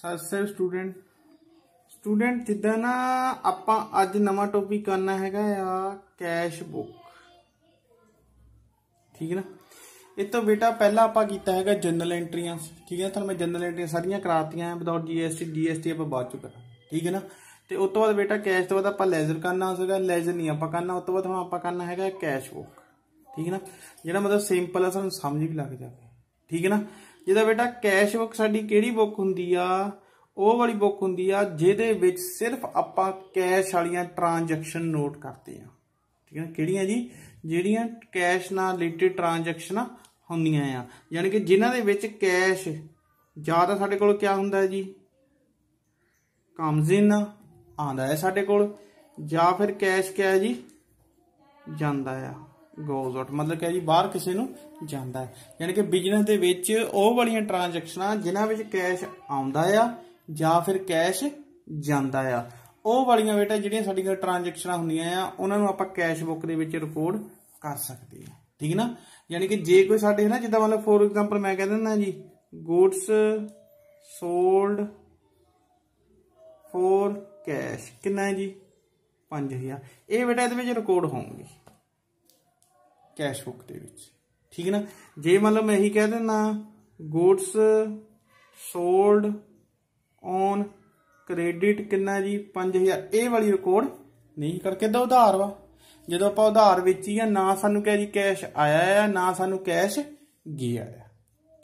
ਸਰਸੇਵ student student ਜਿੱਦਾਂ ਨਾ ਆਪਾਂ ਅੱਜ ਨਵਾਂ ਟੌਪਿਕ ਕਰਨਾ ਹੈਗਾ ਆ ਕੈਸ਼ ਬੁੱਕ ਠੀਕ ਹੈ ਨਾ ਇਹ ਤੋਂ ਬੇਟਾ ਪਹਿਲਾਂ ਆਪਾਂ ਕੀਤਾ ਹੈਗਾ ਜਨਰਲ ਐਂਟਰੀਆਂ ਠੀਕ ਹੈ ਤੁਹਾਨੂੰ ਮੈਂ ਜਨਰਲ ਐਂਟਰੀਆਂ ਸਾਰੀਆਂ ਕਰਾਤੀਆਂ ਵਿਦਆਊਟ ਜੀਐਸਟੀ ਜੀਐਸਟੀ ਆਪਾਂ ਬਾਅਦ ਚ ਕਰਾਂ ਠੀਕ ਹੈ ਨਾ ਤੇ ਉਸ ਤੋਂ ਬਾਅਦ ਬੇਟਾ ਕੈਸ਼ ਤੋਂ ਬਾਅਦ ਆਪਾਂ ਲੈਜ਼ਰ ਕਰਨਾ ਸੀਗਾ ਲੈਜ਼ਰ ਨਹੀਂ ਆਪਾਂ ਕਰਨਾ ਉਸ ਤੋਂ ਬਾਅਦ ਹੁਣ ਆਪਾਂ ਕਰਨਾ ਹੈਗਾ ਕੈਸ਼ ਬੁੱਕ ਠੀਕ ਹੈ ਨਾ ਜਿਹੜਾ ਮਤਲਬ ਸਿੰਪਲ ਆ ਸਾਨੂੰ ਸਮਝ ਵੀ ਲੱਗ ਜਾਵੇ ਠੀਕ ਹੈ ਨਾ ਜਿਹਦਾ ਬੇਟਾ ਕੈਸ਼ ਬੁੱਕ ਸਾਡੀ ਕਿਹੜੀ ਬੁੱਕ ਹੁੰਦੀ ਆ ਉਹ ਵਾਲੀ ਬੁੱਕ ਹੁੰਦੀ ਆ ਜਿਹਦੇ ਵਿੱਚ ਸਿਰਫ ਆਪਾਂ ਕੈਸ਼ ਵਾਲੀਆਂ ਟ੍ਰਾਂਜੈਕਸ਼ਨ ਨੋਟ ਕਰਦੇ ਆ ਠੀਕ ਹੈ ਕਿਹੜੀਆਂ ਜੀ ਜਿਹੜੀਆਂ ਕੈਸ਼ ਨਾਲ ਰਿਲੇਟਡ ਟ੍ਰਾਂਜੈਕਸ਼ਨਾਂ ਹੁੰਦੀਆਂ ਆ ਯਾਨੀ ਕਿ ਜਿਨ੍ਹਾਂ ਦੇ ਵਿੱਚ ਕੈਸ਼ ਜਾਂ ਤਾਂ ਸਾਡੇ ਕੋਲ ਕੀ ਹੁੰਦਾ ਜੀ ਕਾਮਜ਼ਿਨ ਆਂਦਾ ਹੈ ਸਾਡੇ ਕੋਲ ਜਾਂ ਫਿਰ ਕੈਸ਼ ਕਿਹਾ ਜੀ ਜਾਂਦਾ ਆ ਗੋਜ਼ ਆਊਟ ਮਤਲਬ ਕਿ ਜੀ ਬਾਹਰ ਕਿਸੇ ਨੂੰ ਜਾਂਦਾ ਹੈ ਯਾਨੀ ਕਿ ਬਿਜ਼ਨਸ ਦੇ ਵਿੱਚ ਉਹ ਵਾਲੀਆਂ ਟ੍ਰਾਂਜੈਕਸ਼ਨਾਂ ਜਿਨ੍ਹਾਂ ਵਿੱਚ ਕੈਸ਼ ਆਉਂਦਾ ਆ ਜਾਂ ਫਿਰ ਕੈਸ਼ ਜਾਂਦਾ ਆ ਉਹ ਵਾਲੀਆਂ ਬੇਟਾ ਜਿਹੜੀਆਂ ਸਾਡੀਆਂ ਟ੍ਰਾਂਜੈਕਸ਼ਨਾਂ ਹੁੰਦੀਆਂ ਆ ਉਹਨਾਂ ਨੂੰ ਆਪਾਂ ਕੈਸ਼ ਬੁੱਕ ਦੇ ਵਿੱਚ ਰਿਕਾਰਡ ਕਰ ਸਕਦੇ ਆ ਠੀਕ ਨਾ ਯਾਨੀ ਕਿ ਜੇ ਕੋਈ ਸਾਡੇ ਨਾ ਜਿੱਦਾਂ ਮਤਲਬ ਫੋਰ ਐਗਜ਼ਾਮਪਲ ਮੈਂ ਕਹਿ ਦਿੰਦਾ ਜੀ ਗੁੱਡਸ ਸੋਲਡ ਫੋਰ ਕੈਸ਼ ਕਿੰਨਾ ਹੈ ਜੀ 5000 ਇਹ ਬੇਟਾ ਇਹਦੇ ਵਿੱਚ ਰਿਕਾਰਡ ਹੋਣਗੇ ਕੈਸ਼ ਬੁੱਕ ਦੇ ਵਿੱਚ ਠੀਕ ਨਾ ਜੇ ਲਓ ਮੈਂ ਇਹੀ ਕਹਿ ਦਿੰਨਾ ਗੁੱਡਸ ਸੋਲਡ ਔਨ ਕ੍ਰੈਡਿਟ ਕਿੰਨਾ ਜੀ 5000 ਇਹ ਵਾਲੀ ਰਿਕਾਰਡ ਨਹੀਂ ਕਰਕੇ ਦਾ ਉਧਾਰ ਵਾ ਜਦੋਂ ਆਪਾਂ ਉਧਾਰ ਵਿੱਚ ਹੀ ਆ ਨਾ ਸਾਨੂੰ ਕਹੇ ਜੀ ਕੈਸ਼ ਆਇਆ ਆ ਨਾ ਸਾਨੂੰ ਕੈਸ਼ ਗਿਆ ਆ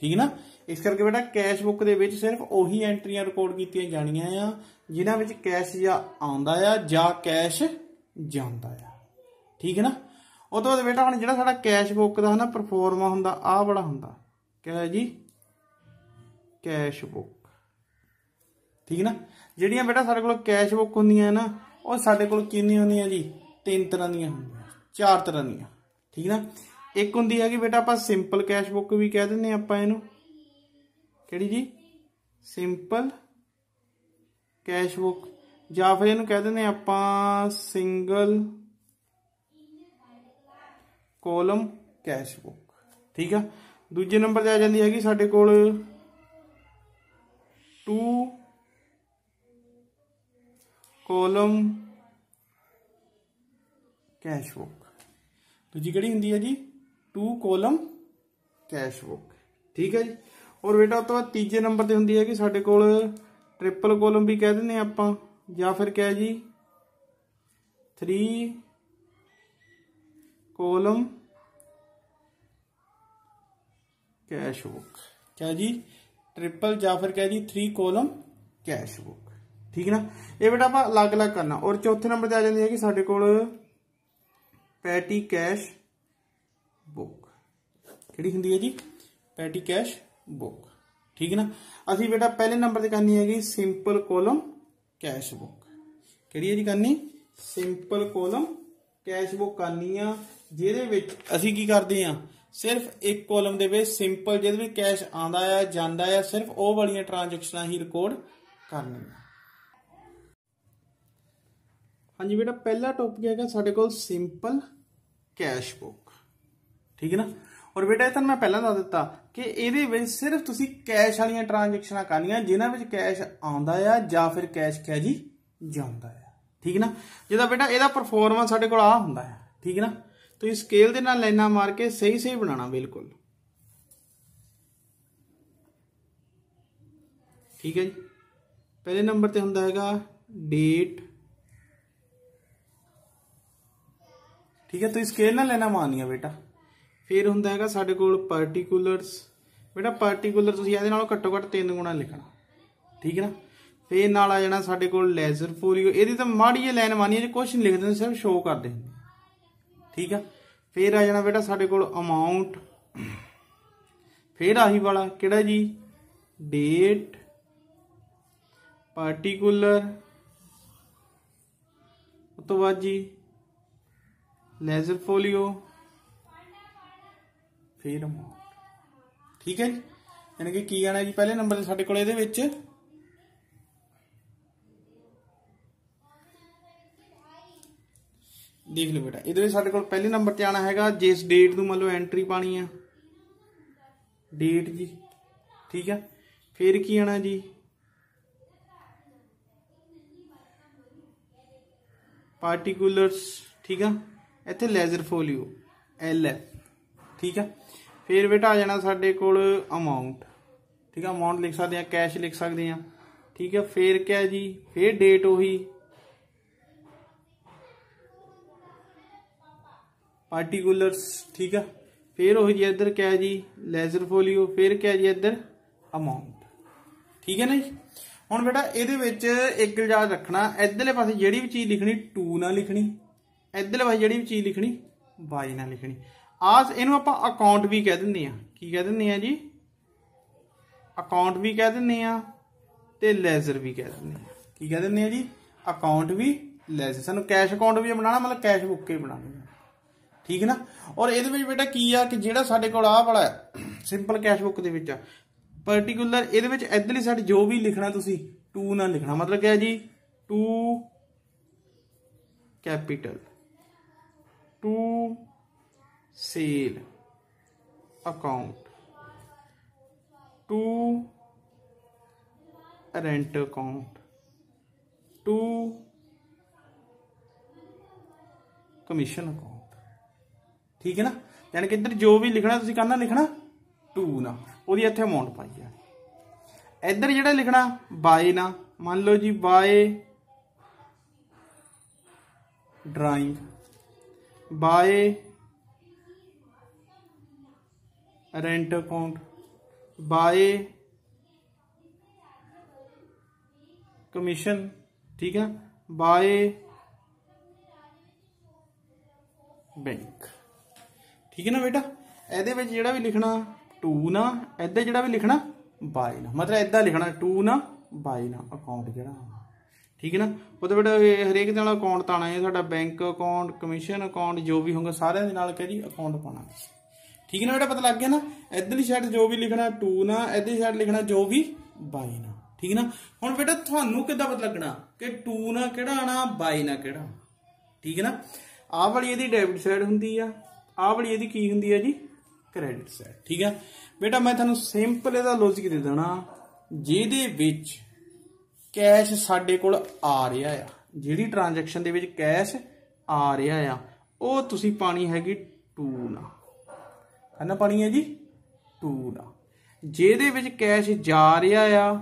ਠੀਕ ਨਾ ਇਸ ਕਰਕੇ ਬੇਟਾ ਕੈਸ਼ ਬੁੱਕ ਦੇ ਵਿੱਚ ਸਿਰਫ ਉਹੀ ਐਂਟਰੀਆਂ ਰਿਕਾਰਡ ਕੀਤੀਆਂ ਜਾਣੀਆਂ ਆ ਜਿਨ੍ਹਾਂ ਵਿੱਚ ਕੈਸ਼ ਜਾਂ ਆਉਂਦਾ ਆ ਜਾਂ ਕੈਸ਼ ਜਾਂਦਾ ਆ ਠੀਕ ਹੈ ਨਾ ਉਹ ਤੋਂ ਬਾਅਦ ਬੇਟਾ ਹੁਣ ਜਿਹੜਾ ਸਾਡਾ ਕੈਸ਼ ਬੁੱਕ ਦਾ ਹਨਾ ਪਰਫਾਰਮਾ ਹੁੰਦਾ ਆਹ ਬੜਾ ਹੁੰਦਾ ਕਿਹਾ ਜੀ ਕੈਸ਼ ਬੁੱਕ ਠੀਕ ਨਾ ਜਿਹੜੀਆਂ ਬੇਟਾ ਸਾਡੇ ਕੋਲ ਕੈਸ਼ ਬੁੱਕ ਹੁੰਦੀਆਂ ਨਾ ਉਹ ਸਾਡੇ ਕੋਲ ਕਿੰਨੀ ਹੁੰਦੀਆਂ ਜੀ ਤਿੰਨ ਤਰ੍ਹਾਂ ਦੀਆਂ ਹੁੰਦੀਆਂ ਚਾਰ ਤਰ੍ਹਾਂ ਦੀਆਂ ਠੀਕ ਨਾ ਇੱਕ ਹੁੰਦੀ ਹੈ ਕਿ ਬੇਟਾ ਆਪਾਂ ਸਿੰਪਲ ਕੈਸ਼ ਬੁੱਕ ਵੀ ਕਹਿ ਦਿੰਦੇ ਆਪਾਂ ਇਹਨੂੰ ਕਿਹੜੀ ਜੀ ਸਿੰਪਲ ਕੈਸ਼ ਬੁੱਕ ਜਾਂ ਫਿਰ ਇਹਨੂੰ ਕਹਿ ਦਿੰਦੇ ਆਪਾਂ ਸਿੰਗਲ ਕੋਲਮ ਕੈਸ਼ ਬੁੱਕ ਠੀਕ ਆ ਦੂਜੇ ਨੰਬਰ ਤੇ ਆ ਜਾਂਦੀ ਹੈਗੀ ਸਾਡੇ ਕੋਲ 2 ਕੋਲਮ ਕੈਸ਼ ਬੁੱਕ ਦੂਜੀ ਕਿਹੜੀ ਹੁੰਦੀ ਹੈ ਜੀ 2 ਕੋਲਮ ਕੈਸ਼ ਬੁੱਕ ਠੀਕ ਹੈ ਜੀ ਔਰ ਬੇਟਾ ਉਸ ਤੋਂ ਬਾਅਦ ਤੀਜੇ ਨੰਬਰ ਤੇ ਹੁੰਦੀ ਹੈ ਕਿ ਸਾਡੇ ਕੋਲ ਟ੍ਰਿਪਲ ਕੋਲਮ ਵੀ ਕਹਿ ਦਿੰਦੇ ਆਪਾਂ ਜਾਂ ਫਿਰ ਕਹੇ ਜੀ 3 ਕੋਲਮ ਕੈਸ਼ ਬੁੱਕ क्या ਜੀ ਟ੍ਰਿਪਲ ਜਾਫਰ फिर ਜੀ 3 ਕਾਲਮ ਕੈਸ਼ ਬੁੱਕ ਠੀਕ ਨਾ ਇਹ ਬੇਟਾ ਆਪਾਂ ਅਲੱਗ-ਅਲੱਗ ਕਰਨਾ ਔਰ ਚੌਥੇ ਨੰਬਰ ਤੇ ਆ ਜਾਂਦੀ ਹੈ ਕਿ ਸਾਡੇ ਕੋਲ ਪੈਟੀ ਕੈਸ਼ ਬੁੱਕ ਕਿਹੜੀ ਹੁੰਦੀ ਹੈ ਜੀ ਪੈਟੀ ਕੈਸ਼ ਬੁੱਕ ਠੀਕ ਨਾ ਅਸੀਂ ਬੇਟਾ ਪਹਿਲੇ ਨੰਬਰ ਤੇ ਕਰਨੀ ਹੈਗੀ ਸਿੰਪਲ ਕਾਲਮ ਕੈਸ਼ ਬੁੱਕ ਕਿਹੜੀ ਹੈ ਜੀ ਕਰਨੀ ਸਿੰਪਲ ਕਾਲਮ ਕੈਸ਼ ਬੁੱਕ ਕਰਨੀ ਆ ਜਿਹਦੇ ਵਿੱਚ ਅਸੀਂ ਕੀ ਕਰਦੇ ਆ ਸਿਰਫ ਇੱਕ ਕਾਲਮ ਦੇ ਵਿੱਚ ਸਿੰਪਲ ਜਿਹਦੇ ਵਿੱਚ ਕੈਸ਼ ਆਂਦਾ ਆ ਜਾਂਦਾ ਆ ਸਿਰਫ ਉਹ ਵਾਲੀਆਂ ਟ੍ਰਾਂਜੈਕਸ਼ਨਾਂ ਹੀ ਰਿਕਾਰਡ ਕਰਨੀਆਂ ਹਾਂਜੀ ਬੇਟਾ ਪਹਿਲਾ ਟੌਪਿਕ ਹੈਗਾ ਸਾਡੇ ਕੋਲ ਸਿੰਪਲ ਕੈਸ਼ ਬੁੱਕ ਠੀਕ ਹੈ ਨਾ ਔਰ ਬੇਟਾ ਇਹ ਤਾਂ ਮੈਂ ਪਹਿਲਾਂ ਦੱਸ ਦਿੱਤਾ ਕਿ ਇਹਦੇ ਵਿੱਚ ਸਿਰਫ ਤੁਸੀਂ ਕੈਸ਼ ਵਾਲੀਆਂ ਟ੍ਰਾਂਜੈਕਸ਼ਨਾਂ ਕਰਨੀਆਂ ਜਿਨ੍ਹਾਂ ਵਿੱਚ ਕੈਸ਼ ਆਉਂਦਾ ਆ ਜਾਂ ਫਿਰ ਕੈਸ਼ ਕਹਿ ਜੀ ਜਾਂਦਾ ਆ ਠੀਕ ਹੈ ਨਾ ਜਿਹਦਾ ਬੇਟਾ ਇਹਦਾ ਪਰਫਾਰਮੈਂਸ ਸਾਡੇ ਕੋਲ ਆ ਹੁੰਦਾ ਹੈ ਠੀਕ ਹੈ ਨਾ ਤੁਸੀਂ ਸਕੇਲ ਦੇ ਨਾਲ ਲਾਈਨਾਂ ਮਾਰ ਕੇ ਸਹੀ ਸਹੀ ਬਣਾਉਣਾ ਬਿਲਕੁਲ ਠੀਕ ਹੈ ਜੀ ਪਹਿਲੇ ਨੰਬਰ ਤੇ ਹੁੰਦਾ ਹੈਗਾ ਡੇਟ ਠੀਕ ਹੈ ਤੁਸੀਂ ਸਕੇਲ ਨਾਲ ਲੈਣਾ ਮਾਨੀਆ ਬੇਟਾ ਫਿਰ ਹੁੰਦਾ ਹੈਗਾ ਸਾਡੇ ਕੋਲ ਪਾਰਟਿਕੂਲਰਸ ਬੇਟਾ ਪਾਰਟਿਕੂਲਰ ਤੁਸੀਂ ਇਹਦੇ ਨਾਲੋਂ ਘੱਟੋ ਘੱਟ 3 ਗੁਣਾ ਲਿਖਣਾ ਠੀਕ ਹੈ ਨਾ ਫਿਰ ਨਾਲ ਆ ਜਾਣਾ ਸਾਡੇ ਕੋਲ ਲੈਜ਼ਰ ਫੋਰੀਓ ਇਹਦੀ ਤਾਂ ਮਾੜੀ ਜਿਹੀ ਲਾਈਨ ਹੈ ਜੇ ਕੁਝ ਨਹੀਂ ਲਿਖਦੇ ਸਿਰਫ ਸ਼ੋਅ ਕਰਦੇ ਹੁੰਦੇ ਠੀਕ ਆ ਫੇਰ ਆ ਜਾਣਾ ਬੇਟਾ ਸਾਡੇ ਕੋਲ ਅਮਾਉਂਟ ਫੇਰ ਆਹੀ ਵਾਲਾ ਕਿਹੜਾ ਜੀ ਡੇਟ ਪਾਰਟਿਕੂਲਰ ਉਤੋਂ ਤੋਂ ਬਾਅਦ ਜੀ ਲੈਜ਼ਰ ਫੋਲੀਓ ਫੇਰ ਅਮਾਉਂਟ ਠੀਕ ਹੈ ਜੀ ਯਾਨੀ ਕਿ ਕੀ ਆਣਾ ਜੀ ਪਹਿਲੇ ਨੰਬਰ ਤੇ ਸਾਡੇ ਕੋਲ ਇਹਦੇ ਵਿੱਚ ਦੇਖ ਲਓ ਬੇਟਾ ਇਹਦੇ ਵਿੱਚ ਸਾਡੇ ਕੋਲ ਪਹਿਲੇ ਨੰਬਰ ਤੇ ਆਣਾ ਹੈਗਾ ਜਿਸ ਡੇਟ ਨੂੰ ਮੰਨ ਲਓ ਐਂਟਰੀ ਪਾਣੀ ਆ ਡੇਟ ਜੀ ਠੀਕ ਆ ਫਿਰ ਕੀ ਆਣਾ ਜੀ ਪਾਰਟਿਕੂਲਰਸ ਠੀਕ ਆ ਇੱਥੇ ਲੈਜ਼ਰ ਫੋਲੀਓ ਐਲ ਐ ਠੀਕ ਆ ਫਿਰ ਬੇਟਾ ਆ ਜਾਣਾ ਸਾਡੇ ਕੋਲ ਅਮਾਉਂਟ ਠੀਕ ਆ ਅਮਾਉਂਟ ਲਿਖ ਸਕਦੇ ਆ ਕੈਸ਼ ਲਿਖ ਸਕਦੇ ਆ ਠੀਕ ਆ ਫਿਰ ਕਿਆ ਜੀ ਫਿਰ ਡੇਟ ਉਹੀ ਪਾਰਟਿਕੂਲਰਸ ਠੀਕ ਆ ਫਿਰ ਉਹ ਜੀ ਇੱਧਰ ਕਹਿ ਜੀ ਲੈਜ਼ਰ ਫੋਲੀਓ ਫਿਰ ਕਹਿ ਜੀ ਇੱਧਰ ਅਮਾਉਂਟ ਠੀਕ ਹੈ ਨਾ ਜੀ ਹੁਣ ਬੇਟਾ ਇਹਦੇ ਵਿੱਚ ਇੱਕ ਗੱਲ ਯਾਦ ਰੱਖਣਾ ਇੱਧਰਲੇ ਪਾਸੇ ਜਿਹੜੀ ਵੀ ਚੀਜ਼ ਲਿਖਣੀ 2 ਨਾਲ ਲਿਖਣੀ ਇੱਧਰਲੇ ਪਾਸੇ ਜਿਹੜੀ ਵੀ ਚੀਜ਼ ਲਿਖਣੀ ਬਾਈ ਨਾਲ ਲਿਖਣੀ ਆਸ ਇਹਨੂੰ ਆਪਾਂ ਅਕਾਊਂਟ ਵੀ ਕਹਿ ਦਿੰਦੇ ਆ ਕੀ ਕਹਿ ਦਿੰਦੇ ਆ ਜੀ ਅਕਾਊਂਟ ਵੀ ਕਹਿ ਦਿੰਦੇ ਆ ਤੇ ਲੈਜ਼ਰ ਵੀ ਕਹਿ ਦਿੰਦੇ ਆ ਕੀ ਕਹਿ ਦਿੰਦੇ ਆ ਜੀ ਅਕਾਊਂਟ ਵੀ ਲੈਜ਼ਰ ਸਾਨੂੰ ਕੈਸ਼ ਅਕਾਊਂਟ ਵੀ ਬਣਾਣਾ ਮਤਲਬ ਕੈਸ਼ ਬੁੱਕ ਹੀ ਬਣਾਣੀ ਠੀਕ ਹੈ ਨਾ ਔਰ ਇਹਦੇ ਵਿੱਚ ਬੇਟਾ ਕੀ ਆ ਕਿ ਜਿਹੜਾ ਸਾਡੇ ਕੋਲ ਆਹ ਵਾਲਾ ਸਿੰਪਲ ਕੈਸ਼ ਬੁੱਕ ਦੇ ਵਿੱਚ ਪਾਰਟਿਕੂਲਰ ਇਹਦੇ ਵਿੱਚ ਇਧਰਲੀ ਸਾਈਡ ਜੋ ਵੀ ਲਿਖਣਾ ਤੁਸੀਂ 2 ਨਾਲ ਲਿਖਣਾ ਮਤਲਬ ਕਿ ਹੈ ਜੀ 2 capital 2 sale account 2 rent account to commission account ਠੀਕ ਹੈ ਨਾ ਯਾਨੀ ਕਿ ਇੱਧਰ ਜੋ ਵੀ ਲਿਖਣਾ ਤੁਸੀਂ ਕਰਨਾ ਲਿਖਣਾ 2 ਨਾ ਉਹਦੀ ਇੱਥੇ ਅਮਾਉਂਟ ਪਾਈ ਜਾਣੀ ਇੱਧਰ ਜਿਹੜਾ ਲਿਖਣਾ ਬਾਏ ਨਾ ਮੰਨ ਲਓ ਜੀ by drawing by rent account by commission ठीक है by bank ਠੀਕ ਹੈ ਨਾ ਬੇਟਾ ਇਹਦੇ ਵਿੱਚ ਜਿਹੜਾ ਵੀ ਲਿਖਣਾ 2 ਨਾ ਇੱਧਰ ਜਿਹੜਾ ਵੀ ਲਿਖਣਾ 22 ਨਾ ਮਤਲਬ ਇਦਾਂ ਲਿਖਣਾ 2 ਨਾ 22 ਨਾ ਅਕਾਊਂਟ ਜਿਹੜਾ ਠੀਕ ਹੈ ਨਾ ਉਹਦੇ ਬੇਟਾ ਹਰੇਕ ਦੇ ਨਾਲ ਅਕਾਊਂਟ ਤਾਣਾ ਹੈ ਸਾਡਾ ਬੈਂਕ ਅਕਾਊਂਟ ਕਮਿਸ਼ਨ ਅਕਾਊਂਟ ਜੋ ਵੀ ਹੋਗਾ ਸਾਰਿਆਂ ਦੇ ਨਾਲ ਕਹਿੰਦੀ ਅਕਾਊਂਟ ਪਾਣਾ ਠੀਕ ਹੈ ਨਾ ਬੇਟਾ ਪਤਾ ਲੱਗ ਗਿਆ ਨਾ ਇਧਰਲੀ ਸਾਈਡ ਜੋ ਵੀ ਲਿਖਣਾ 2 ਨਾ ਇਧਰਲੀ ਸਾਈਡ ਲਿਖਣਾ ਜੋ ਵੀ 22 ਨਾ ਠੀਕ ਨਾ ਹੁਣ ਬੇਟਾ ਤੁਹਾਨੂੰ ਕਿੱਦਾਂ ਪਤਾ ਲੱਗਣਾ ਕਿ 2 ਨਾ ਕਿਹੜਾ ਆਣਾ 22 ਨਾ ਕਿਹੜਾ ਠੀਕ ਹੈ ਨਾ ਆਹ ਵਾਲੀ ਇਹਦੀ ਡੈਬਿਟ ਸਾਈਡ ਹੁੰਦੀ ਆ ਆ ਵਾਲੀ ਇਹਦੀ ਕੀ ਹੁੰਦੀ ਹੈ ਜੀ ਕ੍ਰੈਡਿਟ ਸੈਟ ਠੀਕ ਹੈ ਬੇਟਾ ਮੈਂ ਤੁਹਾਨੂੰ ਸਿੰਪਲ ਇਹਦਾ ਲੌਜੀਕ ਦੇ ਦੇਣਾ ਜਿਹਦੇ ਵਿੱਚ ਕੈਸ਼ ਸਾਡੇ ਕੋਲ ਆ ਰਿਹਾ ਆ ਜਿਹੜੀ ਟ੍ਰਾਂਜੈਕਸ਼ਨ ਦੇ ਵਿੱਚ ਕੈਸ਼ ਆ ਰਿਹਾ ਆ ਉਹ ਤੁਸੀਂ ਪਾਣੀ ਹੈਗੀ 2 ਨਾ ਕਹਿੰਦਾ ਪਾਣੀ ਹੈ ਜੀ 2 ਨਾ ਜਿਹਦੇ ਵਿੱਚ ਕੈਸ਼ ਜਾ ਰਿਹਾ ਆ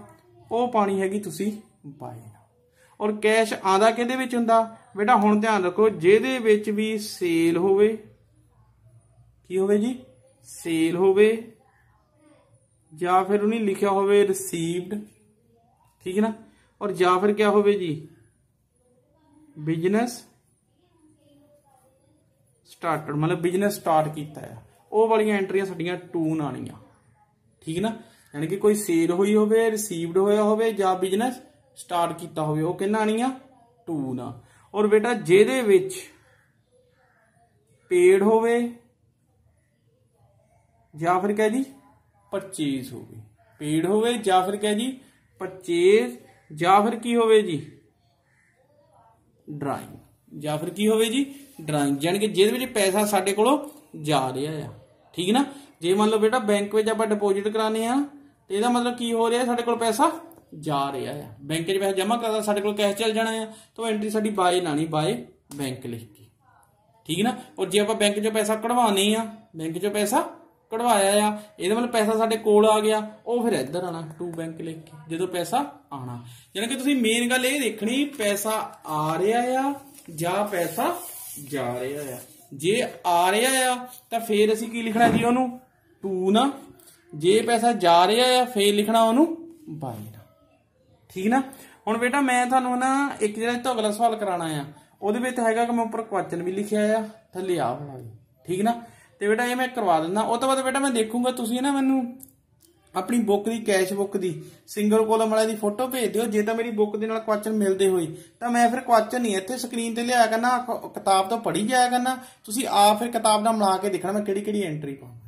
ਉਹ ਪਾਣੀ ਹੈਗੀ ਤੁਸੀਂ ਬਾਏ ਨਾ ਔਰ ਕੈਸ਼ ਆਂਦਾ ਕਿਹਦੇ ਵਿੱਚ ਹੁੰਦਾ ਬੇਟਾ ਹੁਣ ਧਿਆਨ ਰੱਖੋ ਜਿਹਦੇ ਵਿੱਚ ਵੀ ਸੇਲ ਹੋਵੇ ਕੀ ਹੋਵੇ ਜੀ ਸੇਲ ਹੋਵੇ ਜਾਂ ਫਿਰ ਉਹਨੇ ਲਿਖਿਆ ਹੋਵੇ ਰਿਸੀਵਡ ਠੀਕ ਹੈ ਨਾ ਔਰ ਜਾਂ ਫਿਰ ਕੀ ਹੋਵੇ ਜੀ ਬਿਜ਼ਨਸ ਸਟਾਰਟਡ ਮਤਲਬ ਬਿਜ਼ਨਸ ਸਟਾਰਟ ਕੀਤਾ ਹੈ ਉਹ ਵਾਲੀਆਂ ਐਂਟਰੀਆਂ ਸਾਡੀਆਂ 2 ਆਣੀਆਂ ਠੀਕ ਨਾ ਯਾਨੀ ਕਿ ਕੋਈ ਸੇਲ ਹੋਈ ਹੋਵੇ ਰਿਸੀਵਡ ਹੋਇਆ ਹੋਵੇ ਜਾਂ ਬਿਜ਼ਨਸ ਸਟਾਰਟ ਕੀਤਾ ਹੋਵੇ ਉਹ ਕਿੰਨਾ ਆਣੀਆਂ 2 ਨਾ ਔਰ ਬੇਟਾ ਜਿਹਦੇ ਵਿੱਚ ਪੇਡ ਹੋਵੇ ਜਾਂ ਫਿਰ ਕਹੇ ਜੀ ਪਰਚੇਸ ਹੋਵੇ ਪੇਡ ਹੋਵੇ ਜਾਂ ਫਿਰ ਕਹੇ ਜੀ ਪਰਚੇਸ ਜਾਂ ਫਿਰ ਕੀ ਹੋਵੇ ਜੀ ਡਰਾਇੰਗ ਜਾਂ ਫਿਰ ਕੀ ਹੋਵੇ ਜੀ ਡਰਾਇੰਗ ਜਾਨ ਕਿ ਜਿਹਦੇ ਵਿੱਚ ਪੈਸਾ ਸਾਡੇ ਕੋਲੋਂ ਜਾ ਰਿਹਾ ਆ ਠੀਕ ਨਾ ਜੇ ਮੰਨ ਲਓ ਬੇਟਾ ਬੈਂਕ ਵਿੱਚ ਆਪਾਂ ਡਿਪੋਜ਼ਿਟ ਕਰਾਣੇ ਆ ਤੇ ਇਹਦਾ ਮਤਲਬ ਕੀ ਹੋ ਰਿਹਾ ਸਾਡੇ ਕੋਲ ਪੈਸਾ ਜਾ ਰਿਹਾ ਆ ਬੈਂਕ 'ਚ ਪੈਸਾ ਜਮ੍ਹਾਂ ਕਰਦਾ ਸਾਡੇ ਕੋਲ ਕੈਸ਼ ਚੱਲ ਜਾਣਾ ਆ ਤਾਂ ਐਂਟਰੀ ਸਾਡੀ ਬਾਏ ਲਾਣੀ ਬਾਏ ਬੈਂਕ ਲਿਖ ਕੇ ਠੀਕ ਨਾ ਔਰ ਜੇ ਆਪਾਂ ਬੈਂਕ 'ਚੋਂ ਪੈਸਾ ਕਢਵਾਉਣੇ ਆ ਬੈਂਕ 'ਚੋਂ ਪੈਸਾ ਕਢਵਾਇਆ ਆ ਇਹਦੇ ਮਤਲਬ ਪੈਸਾ ਸਾਡੇ ਕੋਲ ਆ ਗਿਆ ਉਹ ਫਿਰ ਇੱਧਰ ਆਣਾ ਟੂ ਬੈਂਕ ਲਿਖ ਕੇ ਜਦੋਂ ਪੈਸਾ ਆਣਾ ਯਾਨੀ ਕਿ ਤੁਸੀਂ ਮੇਨ ਗੱਲ ਇਹ ਦੇਖਣੀ ਪੈਸਾ ਆ ਰਿਹਾ ਆ ਜਾਂ ਪੈਸਾ ਜਾ ਰਿਹਾ ਆ ਜੇ ਆ ਰਿਹਾ ਆ ਤਾਂ ਫਿਰ ਅਸੀਂ ਕੀ ਲਿਖਣਾ ਜੀ ਉਹਨੂੰ ਟੂ ਨਾ ਜੇ ਪੈਸਾ ਜਾ ਰਿਹਾ ਆ ਫੇਰ ਲਿਖਣਾ ਉਹਨੂੰ ਬਾਈ ਨਾ ਠੀਕ ਨਾ ਹੁਣ ਬੇਟਾ ਮੈਂ ਤੁਹਾਨੂੰ ਨਾ ਇੱਕ ਜਿਹੜਾ ਤੋਂ ਅਗਲਾ ਸਵਾਲ ਕਰਾਣਾ ਆ ਉਹਦੇ ਵਿੱਚ ਹੈਗਾ ਕਿ ਮੈਂ ਉੱਪਰ ਕੁਐਸਚਨ ਵੀ ਲਿਖਿਆ ਆ ਥੱਲੇ ਆ ਬਣਾ ਲਈ ਠੀਕ ਨਾ ਤੇ ਬੇਟਾ ਇਹ ਮੈਂ ਕਰਵਾ ਦਿੰਦਾ ਉਹ ਤੋਂ ਬਾਅਦ ਬੇਟਾ ਮੈਂ ਦੇਖੂੰਗਾ ਤੁਸੀਂ ਨਾ ਮੈਨੂੰ ਆਪਣੀ ਬੁੱਕ ਦੀ ਕੈਸ਼ ਬੁੱਕ ਦੀ ਸਿੰਗਲ ਕੋਲਮ ਵਾਲੇ ਦੀ ਫੋਟੋ ਭੇਜ ਦਿਓ ਜੇ ਤਾਂ ਮੇਰੀ ਬੁੱਕ ਦੇ ਨਾਲ ਕੁਐਸਚਨ ਮਿਲਦੇ ਹੋਏ ਤਾਂ ਮੈਂ ਫਿਰ ਕੁਐਸਚਨ ਨਹੀਂ ਇੱਥੇ ਸਕਰੀਨ ਤੇ ਲਿਆ ਕਰਨਾ ਕਿਤਾਬ ਤੋਂ ਪੜ੍ਹੀ ਜਾਇਆ ਕਰਨਾ ਤੁਸੀਂ ਆਪ ਫਿਰ ਕਿਤਾਬ ਦਾ ਮਿਲਾ ਕੇ ਦੇਖਣਾ ਮੈਂ ਕਿਹੜੀ ਕਿਹੜੀ ਐਂਟਰੀ ਪਾਉਂਦਾ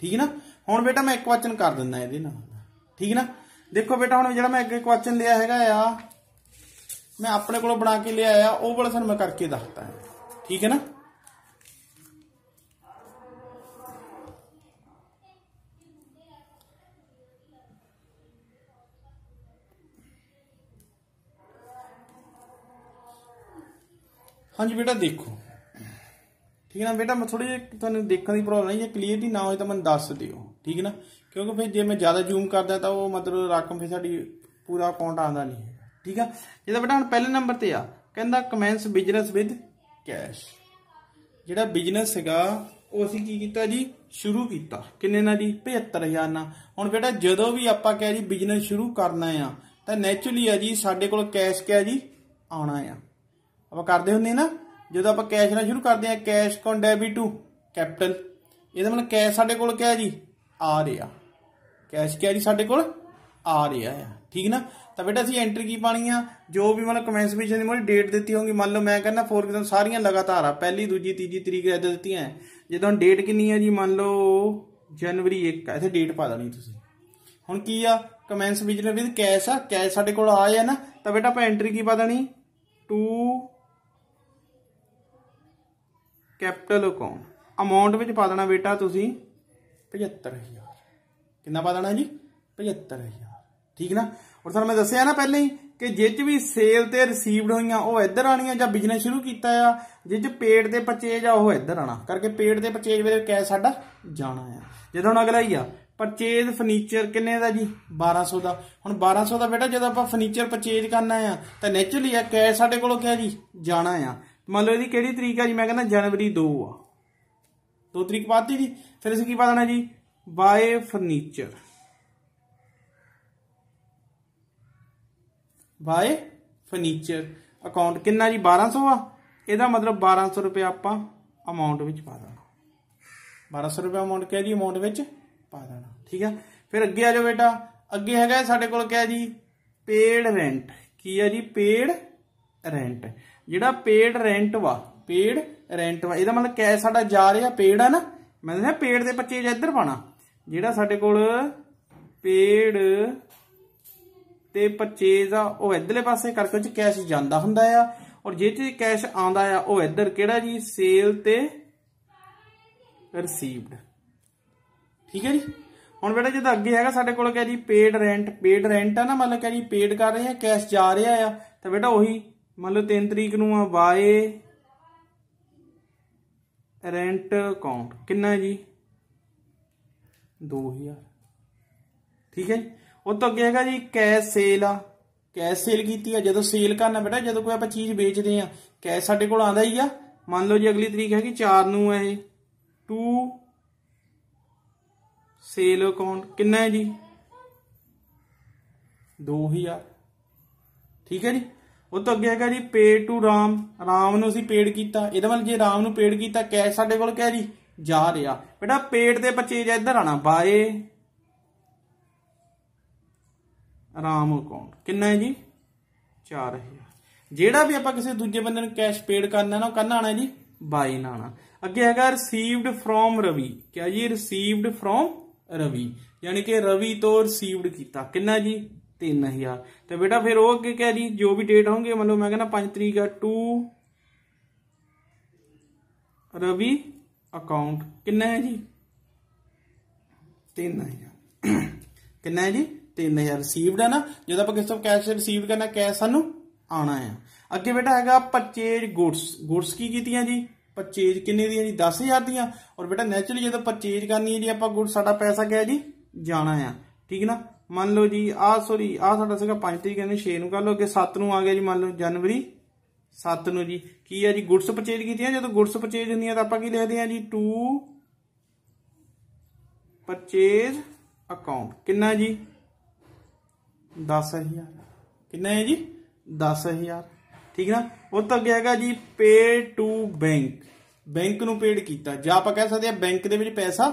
ਠੀਕ ਹੈ ਨਾ ਹੁਣ ਬੇਟਾ ਮੈਂ ਇੱਕ ਕੁਐਸਚਨ ਕਰ ਦਿੰਦਾ ਇਹਦੇ ਨਾਲ ਠੀਕ ਹੈ ਨਾ ਦੇਖੋ ਬੇਟਾ ਹੁਣ ਜਿਹੜਾ ਮੈਂ ਅੱਗੇ ਕੁਐਸਚਨ ਲਿਆ ਹੈਗਾ ਆ ਮੈਂ ਆਪਣੇ ਕੋਲੋਂ ਬਣਾ ਕੇ ਲਿਆ ਆ ਉਹ ਵਾਲਾ ਸਾਨੂੰ ਮੈਂ ਕਰਕੇ ਦੱਸਦਾ ਠੀਕ ਹੈ ਨਾ ਹਾਂਜੀ ਬੇਟਾ ਦੇਖੋ ਠੀਕ ਹੈ ਨਾ ਬੇਟਾ ਮੈਂ ਥੋੜੀ ਜਿਹੀ ਤੁਹਾਨੂੰ ਦੇਖਣ ਦੀ ਪ੍ਰੋਬਲਮ ਹੈ ਜੇ ਕਲੀਅਰਲੀ ਨਾ ਹੋਏ ਤਾਂ ਮੈਨੂੰ ਦੱਸ ਦਿਓ ਠੀਕ ਹੈ ਨਾ ਕਿਉਂਕਿ ਫਿਰ ਜੇ ਮੈਂ ਜ਼ਿਆਦਾ ਜ਼ੂਮ ਕਰਦਾ ਤਾਂ ਉਹ ਮਤਲਬ ਰਕਮ ਫਿਰ ਸਾਡੀ ਪੂਰਾ ਅਕਾਊਂਟ ਆਉਂਦਾ ਨਹੀਂ ਠੀਕ ਹੈ ਜਿਹਦਾ ਬੇਟਾ ਹੁਣ ਪਹਿਲੇ ਨੰਬਰ ਤੇ ਆ ਕਹਿੰਦਾ ਕਮੈਂਸ ਬਿਜ਼ਨਸ ਵਿਦ ਕੈਸ਼ ਜਿਹੜਾ ਬਿਜ਼ਨਸ ਹੈਗਾ ਉਹ ਅਸੀਂ ਕੀ ਕੀਤਾ ਜੀ ਸ਼ੁਰੂ ਕੀਤਾ ਕਿੰਨੇ ਨਾਲ ਜੀ 75000 ਨਾਲ ਹੁਣ ਬੇਟਾ ਜਦੋਂ ਵੀ ਆਪਾਂ ਕਹੇ ਜੀ ਬਿਜ਼ਨਸ ਸ਼ੁਰੂ ਕਰਨਾ ਆ ਤਾਂ ਨੇਚਰਲੀ ਆ ਜੀ ਸਾਡੇ ਕੋਲ ਕੈਸ਼ ਕਿਆ ਜੀ ਆਉਣਾ ਆ ਆਪਾਂ ਕਰਦੇ ਹੁੰਦੇ ਨਾ ਜਦੋਂ ਆਪਾਂ ਕੈਸ਼ ਨਾਲ ਸ਼ੁਰੂ ਕਰਦੇ ਆ ਕੈਸ਼ ਕੌਨ ਡੈਬਿਟ ਟੂ ਕੈਪੀਟਲ ਇਹਦਾ ਮਤਲਬ ਕੈਸ਼ ਸਾਡੇ ਕੋਲ ਕਿਹਾ ਜੀ ਆ ਰਿਹਾ ਕੈਸ਼ ਕਿਹਾ ਜੀ ਸਾਡੇ ਕੋਲ ਆ ਰਿਹਾ ਆ ਠੀਕ ਨਾ ਤਾਂ ਬੇਟਾ ਅਸੀਂ ਐਂਟਰੀ ਕੀ ਪਾਣੀ ਆ ਜੋ ਵੀ ਮਤਲਬ ਕਮੈਂਸ ਦੀ ਮੋਰੀ ਡੇਟ ਦਿੱਤੀ ਹੋਗੀ ਮੰਨ ਲਓ ਮੈਂ ਕਹਿੰਦਾ ਫੋਰ ਕਿਦੋਂ ਸਾਰੀਆਂ ਲਗਾਤਾਰ ਆ ਪਹਿਲੀ ਦੂਜੀ ਤੀਜੀ ਤਰੀਕ ਇਹਦੇ ਦਿੱਤੀਆਂ ਜਦੋਂ ਡੇਟ ਕਿੰਨੀ ਆ ਜੀ ਮੰਨ ਲਓ ਜਨਵਰੀ 1 ਆ ਇੱਥੇ ਡੇਟ ਪਾ ਦੇਣੀ ਤੁਸੀਂ ਹੁਣ ਕੀ ਆ ਕਮੈਂਸ ਵਿੱਚ ਵਿਦ ਕੈਸ਼ ਆ ਕੈਸ਼ ਸਾਡੇ ਕੋਲ ਆਇਆ ਨਾ ਤਾਂ ਬੇਟਾ ਆਪਾਂ ਐਂਟਰੀ ਕੀ ਪਾ ਦੇਣੀ 2 ਕੈਪੀਟਲ ਅਕਾਊਂਟ ਅਮਾਉਂਟ ਵਿੱਚ ਪਾ ਦੇਣਾ ਬੇਟਾ ਤੁਸੀਂ 75000 ਕਿੰਨਾ ਪਾ ਦੇਣਾ ਜੀ 75000 ਠੀਕ ਨਾ ਔਰ ਸਰ ਮੈਂ ਦੱਸਿਆ ਨਾ ਪਹਿਲਾਂ ਹੀ ਕਿ ਜਿੱਚ ਵੀ ਸੇਲ ਤੇ ਰਿਸੀਵਡ ਹੋਈਆਂ ਉਹ ਇੱਧਰ ਆਣੀਆਂ ਜਾਂ ਬਿਜ਼ਨਸ ਸ਼ੁਰੂ ਕੀਤਾ ਆ ਜਿੱਚ ਪੇਡ ਦੇ ਪਰਚੇਜ ਆ ਉਹ ਇੱਧਰ ਆਣਾ ਕਰਕੇ ਪੇਡ ਦੇ ਪਰਚੇਜ ਵੇਲੇ ਕੈਸ਼ ਸਾਡਾ ਜਾਣਾ ਆ ਜਦੋਂ ਹੁਣ ਅਗਲਾ ਹੀ ਆ ਪਰਚੇਜ ਫਰਨੀਚਰ ਕਿੰਨੇ ਦਾ ਜੀ 1200 ਦਾ ਹੁਣ 1200 ਦਾ ਬੇਟਾ ਜਦੋਂ ਆਪਾਂ ਫਰਨੀਚਰ ਪਰਚੇਜ ਕਰਨਾ ਆ ਤਾਂ ਨੇਚਰਲੀ ਆ ਕੈਸ਼ ਸਾਡੇ ਕੋਲੋਂ ਕਿਹਾ ਜੀ ਜਾਣਾ ਆ ਮੰਨ ਲਓ ਇਹਦੀ ਕਿਹੜੀ ਤਰੀਕ ਆ ਜੀ ਮੈਂ ਕਹਿੰਦਾ ਜਨਵਰੀ 2 ਆ 2 ਤਰੀਕ ਪਾਤੀ ਜੀ ਫਿਰ ਅਸੀਂ ਕੀ ਪਾ ਦੇਣਾ ਜੀ by furniture by furniture account ਕਿੰਨਾ ਜੀ 1200 ਆ ਇਹਦਾ ਮਤਲਬ 1200 ਰੁਪਏ ਆਪਾਂ ਅਮਾਉਂਟ ਵਿੱਚ ਪਾ ਦੇਣਾ 1200 ਰੁਪਏ ਅਮਾਉਂਟ ਕਿਹਾ ਜੀ ਅਮਾਉਂਟ ਵਿੱਚ ਪਾ ਦੇਣਾ ਠੀਕ ਆ ਫਿਰ ਅੱਗੇ ਆ ਜਾਓ ਬੇਟਾ ਅੱਗੇ ਹੈਗਾ ਸਾਡੇ ਕੋਲ ਕਿਹਾ ਜੀ ਪੇਡ ਰੈਂਟ ਕੀ ਆ ਜੀ ਪੇਡ ਰੈਂਟ ਜਿਹੜਾ ਪੇਡ ਰੈਂਟ ਵਾ ਪੇਡ ਰੈਂਟ ਵਾ ਇਹਦਾ ਮਤਲਬ ਕਿ ਸਾਡਾ ਜਾ ਰਿਹਾ ਪੇਡ ਆ ਨਾ ਮੈਂ ਕਹਿੰਦਾ ਪੇਡ ਦੇ ਬੱਚੇ ਜੇ ਇੱਧਰ ਪਾਣਾ ਜਿਹੜਾ ਸਾਡੇ ਕੋਲ ਪੇਡ ਤੇ ਪਰਚੇਜ਼ ਆ ਉਹ ਇਧਰਲੇ ਪਾਸੇ ਕਰਕੇ ਉੱਚ ਚ ਕੈਸ਼ ਜਾਂਦਾ ਹੁੰਦਾ ਆ ਔਰ ਜੇ ਤੇ ਕੈਸ਼ ਆਉਂਦਾ ਆ ਉਹ ਇਧਰ ਕਿਹੜਾ ਜੀ ਸੇਲ ਤੇ ਰਿਸੀਵਡ ਠੀਕ ਹੈ ਜੀ ਹੁਣ ਬੇਟਾ ਜਦ ਅੱਗੇ ਹੈਗਾ ਸਾਡੇ ਕੋਲ ਕਹੇ ਜੀ ਪੇਡ ਰੈਂਟ ਪੇਡ ਰੈਂਟ ਆ ਨਾ ਮਤਲਬ ਕਹੇ ਜੀ ਪੇਡ ਕਰ ਰਹੇ ਆ ਕੈਸ਼ ਜਾ ਰਿਹਾ ਆ ਤਾਂ ਬੇਟਾ ਉਹੀ ਮੰਨ ਲਓ 3 ਤਰੀਕ ਨੂੰ ਆ ਬਾਏ ਰੈਂਟ ਅਕਾਊਂਟ ਕਿੰਨਾ ਹੈ ਜੀ 2000 ਠੀਕ ਹੈ ਉਹ ਤੋਂ ਅੱਗੇ ਹੈਗਾ ਜੀ ਕੈਸ਼ ਸੇਲ ਆ ਕੈਸ਼ ਸੇਲ ਕੀਤੀ ਆ ਜਦੋਂ ਸੇਲ ਕਰਨਾ ਬੇਟਾ ਜਦੋਂ ਕੋਈ ਆਪਾਂ ਚੀਜ਼ ਵੇਚਦੇ ਆ ਕੈਸ਼ ਸਾਡੇ ਕੋਲ ਆਂਦਾ ਹੀ ਆ ਮੰਨ ਲਓ ਜੀ ਅਗਲੀ ਤਰੀਕ ਹੈਗੀ 4 ਨੂੰ ਹੈ ਇਹ 2 ਸੇਲ ਅਕਾਊਂਟ ਕਿੰਨਾ ਹੈ ਜੀ 2000 ਠੀਕ ਹੈ ਜੀ ਉਹ ਅੱਗੇ ਹੈਗਾ ਜੀ ਪੇਡ ਟੂ ਰਾਮ ਰਾਮ ਨੂੰ ਅਸੀਂ ਪੇਡ ਕੀਤਾ ਇਹਦੇ ਵੱਲ ਜੇ ਰਾਮ ਨੂੰ ਪੇਡ ਕੀਤਾ ਕੈਸ਼ ਸਾਡੇ ਕੋਲ ਕਹਿ ਜੀ ਜਾ ਰਿਹਾ ਬੇਟਾ ਪੇਡ ਦੇ ਬੱਚੇ ਪਰਚੇਜ ਇੱਧਰ ਆਣਾ ਬਾਏ ਰਾਮ ਅਕਾਊਂਟ ਕਿੰਨਾ ਹੈ ਜੀ 4000 ਜਿਹੜਾ ਵੀ ਆਪਾਂ ਕਿਸੇ ਦੂਜੇ ਬੰਦੇ ਨੂੰ ਕੈਸ਼ ਪੇਡ ਕਰਨਾ ਨਾ ਉਹ ਕੰਨਾ ਆਣਾ ਜੀ ਬਾਏ ਨਾ ਆਣਾ ਅੱਗੇ ਹੈਗਾ ਰਿਸੀਵਡ ਫਰੋਮ ਰਵੀ ਕਿਹਾ ਜੀ ਰਿਸੀਵਡ ਫਰੋਮ ਰਵੀ ਯਾਨੀ ਕਿ ਰਵੀ ਤੋਂ ਰਿਸੀਵਡ ਕੀਤਾ ਕਿੰਨਾ ਜੀ 3000 ਤੇ ਬੇਟਾ ਫਿਰ ਉਹ ਅੱਗੇ ਕਹਿ ਜੀ ਜੋ ਵੀ ਡੇਟ ਹੋਣਗੇ ਮੰਨ ਲਓ ਮੈਂ ਕਹਿੰਦਾ 5 ਤਰੀਕ ਆ 2 ਰਵੀ ਅਕਾਊਂਟ ਕਿੰਨਾ ਹੈ ਜੀ 3000 ਕਿੰਨਾ ਹੈ ਜੀ 3000 ਰਿਸੀਵਡ ਹੈ ਨਾ ਜਦੋਂ ਆਪਾਂ ਕਿਸੇ ਤੋਂ ਕੈਸ਼ ਰਿਸੀਵ ਕਰਨਾ ਕੈਸ਼ ਸਾਨੂੰ ਆਣਾ ਹੈ ਅੱਗੇ ਬੇਟਾ ਹੈਗਾ ਪਰਚੇਜ ਗੁੱਡਸ ਗੁੱਡਸ ਕੀ ਕੀਤੀਆਂ ਜੀ ਪਰਚੇਜ ਕਿੰਨੇ ਦੀਆਂ ਜੀ 10000 ਦੀਆਂ ਔਰ ਬੇਟਾ ਨੇਚਰਲੀ ਜਦੋਂ ਪਰਚੇਜ ਕਰਨੀ ਹੈ ਜੀ ਆਪਾਂ ਗੁੱਡ ਸਾਡਾ ਪੈਸਾ ਗਿਆ ਜੀ ਜਾਣਾ ਹੈ ਠੀਕ ਨਾ ਮੰਨ ਲਓ ਜੀ ਆ ਸੌਰੀ ਆ ਸਾਡਾ ਸੀਗਾ 5 ਤਰੀਕ ਨੇ 6 ਨੂੰ ਕਰ ਲਓ ਅੱਗੇ 7 ਨੂੰ ਆ ਗਿਆ ਜੀ ਮੰਨ ਲਓ ਜਨਵਰੀ 7 ਨੂੰ ਜੀ ਕੀ ਆ ਜੀ ਗੁੱਡਸ ਪਰਚੇਜ ਕੀਤੀਆਂ ਜਦੋਂ ਗੁੱਡਸ ਪਰਚੇਜ ਹੁੰਦੀਆਂ ਤਾਂ ਆਪਾਂ ਕੀ ਲਿਖਦੇ ਆ ਜੀ ਟੂ ਪਰਚੇਜ ਅਕਾਊਂਟ ਕਿੰਨਾ ਜੀ 10000 ਕਿੰਨਾ ਹੈ ਜੀ 10000 ਠੀਕ ਨਾ ਉਹ ਤਾਂ ਅੱਗੇ ਹੈਗਾ ਜੀ ਪੇ ਟੂ ਬੈਂਕ ਬੈਂਕ ਨੂੰ ਪੇਡ ਕੀਤਾ ਜਾਂ ਆਪਾਂ ਕਹਿ ਸਕਦੇ ਆ ਬੈਂਕ ਦੇ ਵਿੱਚ ਪੈਸਾ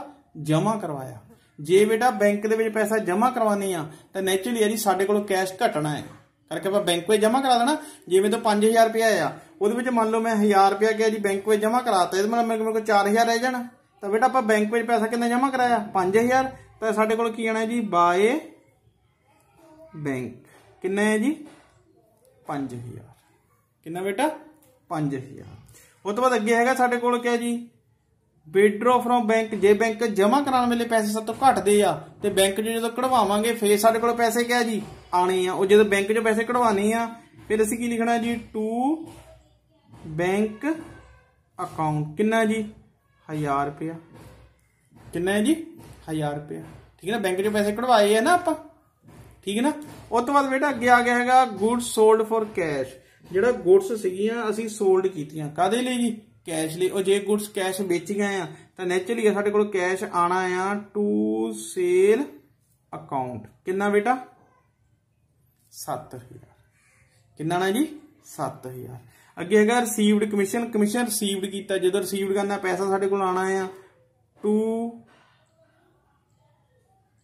ਜਮਾ ਕਰਵਾਇਆ ਜੇ ਬੇਟਾ ਬੈਂਕ ਦੇ ਵਿੱਚ ਪੈਸਾ ਜਮ੍ਹਾਂ ਕਰਵਾਉਨੇ ਆ ਤਾਂ ਨੇਚਰਲੀ ਜੀ ਸਾਡੇ ਕੋਲ ਕੈਸ਼ ਘਟਣਾ ਹੈ ਕਰਕੇ ਆਪਾਂ ਬੈਂਕ ਵਿੱਚ ਜਮ੍ਹਾਂ ਕਰਾ ਦੇਣਾ ਜਿਵੇਂ ਤੋਂ 5000 ਰੁਪਏ ਆ ਉਹਦੇ ਵਿੱਚ ਮੰਨ ਲਓ ਮੈਂ 1000 ਰੁਪਏ ਗਿਆ ਜੀ ਬੈਂਕ ਵਿੱਚ ਜਮ੍ਹਾਂ ਕਰਾਤਾ ਇਹਦੇ ਮਤਲਬ ਮੇਰੇ ਕੋਲ 4000 ਰਹਿ ਜਾਣਾ ਤਾਂ ਬੇਟਾ ਆਪਾਂ ਬੈਂਕ ਵਿੱਚ ਪੈਸਾ ਕਿੰਨਾ ਜਮ੍ਹਾਂ ਕਰਾਇਆ 5000 ਤਾਂ ਸਾਡੇ ਕੋਲ ਕੀ ਆਣਾ ਜੀ ਬਾਏ ਬੈਂਕ ਕਿੰਨਾ ਹੈ ਜੀ 5000 ਕਿੰਨਾ ਬੇਟਾ 5000 ਉਹ ਤੋਂ ਬਾਅਦ ਅੱਗੇ ਹੈਗਾ ਸਾਡੇ ਕੋਲ ਕਿਆ ਜੀ ਵਿਡਰੋ ਫਰੋਂ ਬੈਂਕ ਜੇ ਬੈਂਕ ਜਮਾ ਕਰਾਉਣ ਵੇਲੇ ਪੈਸੇ ਸਾਡੇ ਤੋਂ ਘਟਦੇ ਆ ਤੇ ਬੈਂਕ ਜੀ ਜਦੋਂ ਕਢਵਾਵਾਂਗੇ ਫੇਰ ਸਾਡੇ ਕੋਲ ਪੈਸੇ ਕਿਆ ਜੀ ਆਣੇ ਆ ਉਹ ਜਦੋਂ ਬੈਂਕ ਚੋਂ ਪੈਸੇ ਕਢਵਾਣੇ ਆ ਫਿਰ ਅਸੀਂ ਕੀ ਲਿਖਣਾ ਜੀ ਟੂ ਬੈਂਕ ਅਕਾਊਂਟ ਕਿੰਨਾ ਜੀ 1000 ਰੁਪਿਆ ਕਿੰਨਾ ਹੈ ਜੀ 1000 ਰੁਪਿਆ ਠੀਕ ਹੈ ਨਾ ਬੈਂਕ ਚੋਂ ਪੈਸੇ ਕਢਵਾਏ ਆ ਨਾ ਆਪਾਂ ਠੀਕ ਹੈ ਨਾ ਉਸ ਤੋਂ ਬਾਅਦ ਬੇਟਾ ਅੱਗੇ ਆ ਗਿਆ ਹੈਗਾ ਗੁੱਡਸ ਸੋਲਡ ਫॉर ਕੈਸ਼ ਜਿਹੜਾ ਗੁੱਡਸ ਸੀਗੀਆਂ ਅਸੀਂ ਸੋਲਡ ਕੀਤੀਆਂ ਕਾਦੇ ਲਈ ਜੀ ਕੈਸ਼ ਲਈ ਉਹ ਜੇ ਗੁੱਡਸ ਕੈਸ਼ ਵੇਚੀਆਂ ਆ ਤਾਂ ਨੇਚਰਲੀ ਸਾਡੇ ਕੋਲ ਕੈਸ਼ ਆਣਾ ਆ ਟੂ ਸੇਲ ਅਕਾਊਂਟ ਕਿੰਨਾ ਬੇਟਾ 7000 ਕਿੰਨਾ ਨਾ ਜੀ 7000 ਅੱਗੇ ਹੈਗਾ ਰਿਸੀਵਡ ਕਮਿਸ਼ਨ ਕਮਿਸ਼ਨ ਰਿਸੀਵਡ ਕੀਤਾ ਜਦੋਂ ਰਿਸੀਵਡ ਕਰਨਾ ਪੈਸਾ ਸਾਡੇ ਕੋਲ ਆਣਾ ਆ ਟੂ